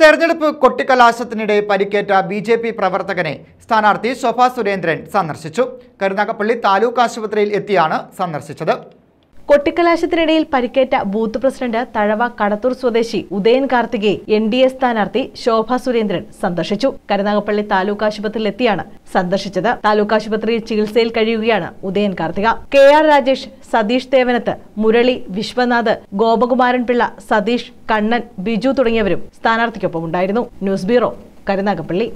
തെരഞ്ഞെടുപ്പ് കൊട്ടിക്കലാശത്തിനിടെ പരിക്കേറ്റ B J P പ്രവർത്തകനെ സ്ഥാനാർത്ഥി ശോഭ സുരേന്ദ്രൻ സന്ദർശിച്ചു കരുനാഗപ്പള്ളി താലൂക്ക് ആശുപത്രിയിൽ എത്തിയാണ് സന്ദർശിച്ചത് കൊട്ടിക്കലാശത്തിനിടയിൽ പരിക്കേറ്റ ബൂത്ത് പ്രസിഡന്റ് തഴവ കടത്തൂർ സ്വദേശി ഉദയൻ കാർത്തികയെ എൻ ഡി എ സ്ഥാനാർത്ഥി ശോഭ സുരേന്ദ്രൻ സന്ദർശിച്ചു കരുനാഗപ്പള്ളി താലൂക്ക് ആശുപത്രിയിൽ എത്തിയാണ് സന്ദർശിച്ചത് താലൂക്ക് ആശുപത്രിയിൽ ചികിത്സയിൽ കഴിയുകയാണ് ഉദയൻ കാർത്തിക കെ ആർ രാജേഷ് സതീഷ് തേവനത്ത് മുരളി വിശ്വനാഥ് ഗോപകുമാരൻ പിള്ള സതീഷ് കണ്ണൻ ബിജു തുടങ്ങിയവരും സ്ഥാനാർത്ഥിക്കൊപ്പം ഉണ്ടായിരുന്നു ന്യൂസ് ബ്യൂറോ കരുനാഗപ്പള്ളി